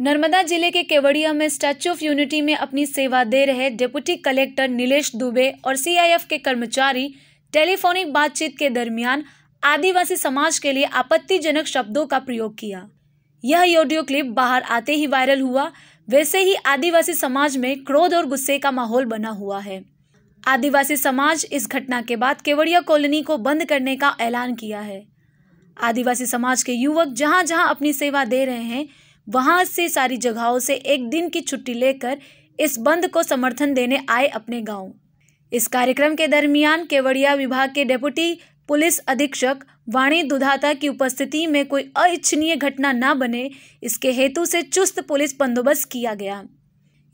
नर्मदा जिले के केवड़िया में स्टैच्यू ऑफ यूनिटी में अपनी सेवा दे रहे डिप्टी कलेक्टर नीलेश दुबे और सीआईएफ के कर्मचारी टेलीफोनिक बातचीत के दरमियान आदिवासी समाज के लिए आपत्तिजनक शब्दों का प्रयोग किया यह ऑडियो क्लिप बाहर आते ही वायरल हुआ वैसे ही आदिवासी समाज में क्रोध और गुस्से का माहौल बना हुआ है आदिवासी समाज इस घटना के बाद केवड़िया कॉलोनी को बंद करने का ऐलान किया है आदिवासी समाज के युवक जहां जहां अपनी सेवा दे रहे हैं वहां से सारी जगहों से एक दिन की छुट्टी लेकर इस बंद को समर्थन देने आए अपने गांव इस कार्यक्रम के दरमियान केवड़िया विभाग के डेपुटी पुलिस अधीक्षक वाणी दुधाता की उपस्थिति में कोई अइच्छनीय घटना न बने इसके हेतु से चुस्त पुलिस बंदोबस्त किया गया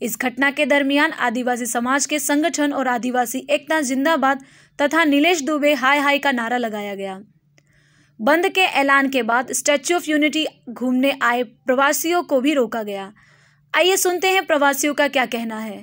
इस घटना के दरमियान आदिवासी समाज के संगठन और आदिवासी एकता जिंदाबाद तथा नीलेश दुबे हाय हाय का नारा लगाया गया बंद के ऐलान के बाद स्टैच्यू ऑफ यूनिटी घूमने आए प्रवासियों को भी रोका गया आइए सुनते हैं प्रवासियों का क्या कहना है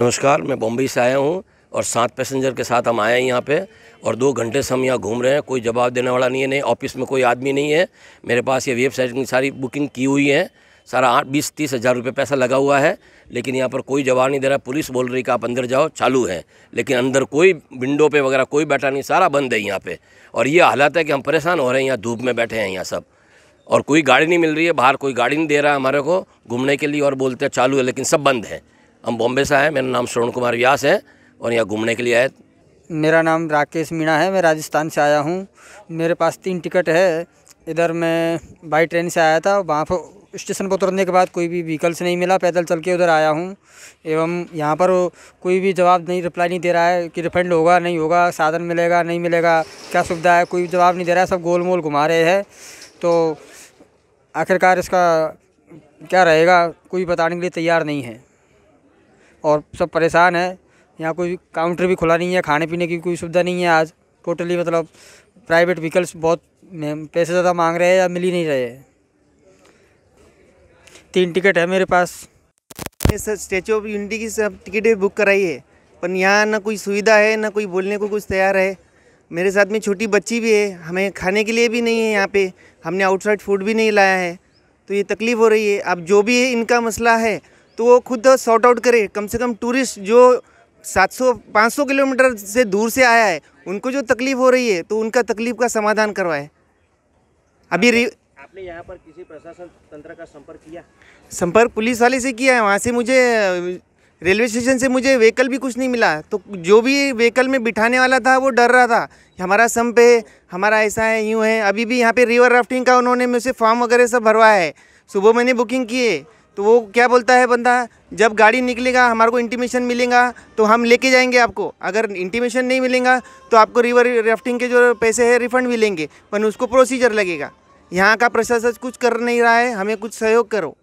नमस्कार मैं बॉम्बे से आया हूँ और सात पैसेंजर के साथ हम आए हैं यहाँ पे और दो घंटे से हम यहाँ घूम रहे हैं कोई जवाब देने वाला नहीं है नहीं ऑफिस में कोई आदमी नहीं है मेरे पास ये वेबसाइट में सारी बुकिंग की हुई है सारा आठ बीस तीस हज़ार रुपये पैसा लगा हुआ है लेकिन यहाँ पर कोई जवाब नहीं दे रहा पुलिस बोल रही कि आप अंदर जाओ चालू है लेकिन अंदर कोई विंडो पे वगैरह कोई बैठा नहीं सारा बंद है यहाँ पे और ये हालत है कि हम परेशान हो रहे हैं यहाँ धूप में बैठे हैं यहाँ सब और कोई गाड़ी नहीं मिल रही है बाहर कोई गाड़ी नहीं दे रहा है हमारे को घूमने के लिए और बोलते हैं चालू है लेकिन सब बंद है हम बॉम्बे से आए मेरा नाम श्रवण कुमार व्यास है और यहाँ घूमने के लिए आए मेरा नाम राकेश मीणा है मैं राजस्थान से आया हूँ मेरे पास तीन टिकट है इधर मैं बाई ट्रेन से आया था वहाँ पर स्टेशन पर उतरने के बाद कोई भी व्हीकल्स नहीं मिला पैदल चल के उधर आया हूँ एवं यहाँ पर कोई भी जवाब नहीं रिप्लाई नहीं दे रहा है कि रिफंड होगा नहीं होगा साधन मिलेगा नहीं मिलेगा क्या सुविधा है कोई जवाब नहीं दे रहा है सब गोल मोल घुमा रहे हैं तो आखिरकार इसका क्या रहेगा कोई बताने के लिए तैयार नहीं है और सब परेशान है यहाँ कोई काउंटर भी खुला नहीं है खाने पीने की कोई सुविधा नहीं है आज टोटली मतलब प्राइवेट व्हीकल्स बहुत पैसे ज़्यादा मांग रहे हैं या मिल ही नहीं रहे हैं तीन टिकट है मेरे पास सर स्टेचू ऑफ यूनिटी की सब टिकटें बुक कराई है पर यहाँ ना कोई सुविधा है ना कोई बोलने को कुछ तैयार है मेरे साथ में छोटी बच्ची भी है हमें खाने के लिए भी नहीं है यहाँ पे हमने आउटसाइड फूड भी नहीं लाया है तो ये तकलीफ़ हो रही है अब जो भी है इनका मसला है तो वो खुद सॉर्ट आउट करे कम से कम टूरिस्ट जो 700 500 किलोमीटर से दूर से आया है उनको जो तकलीफ़ हो रही है तो उनका तकलीफ़ का समाधान करवाए अभी आपने यहाँ पर किसी प्रशासन तंत्र का संपर्क किया संपर्क पुलिस वाले से किया है वहाँ से मुझे रेलवे स्टेशन से मुझे व्हीकल भी कुछ नहीं मिला तो जो भी व्हीकल में बिठाने वाला था वो डर रहा था हमारा संप है हमारा ऐसा है यूँ है अभी भी यहाँ पे रिवर राफ्टिंग का उन्होंने मुझसे फॉर्म वगैरह सब भरवाया है सुबह मैंने बुकिंग किए तो वो क्या बोलता है बंदा जब गाड़ी निकलेगा हमारे को इंटीमेशन मिलेगा तो हम लेके जाएंगे आपको अगर इंटीमेशन नहीं मिलेगा तो आपको रिवर राफ्टिंग के जो पैसे है रिफंड मिलेंगे पर उसको प्रोसीजर लगेगा यहाँ का प्रशासन कुछ कर नहीं रहा है हमें कुछ सहयोग करो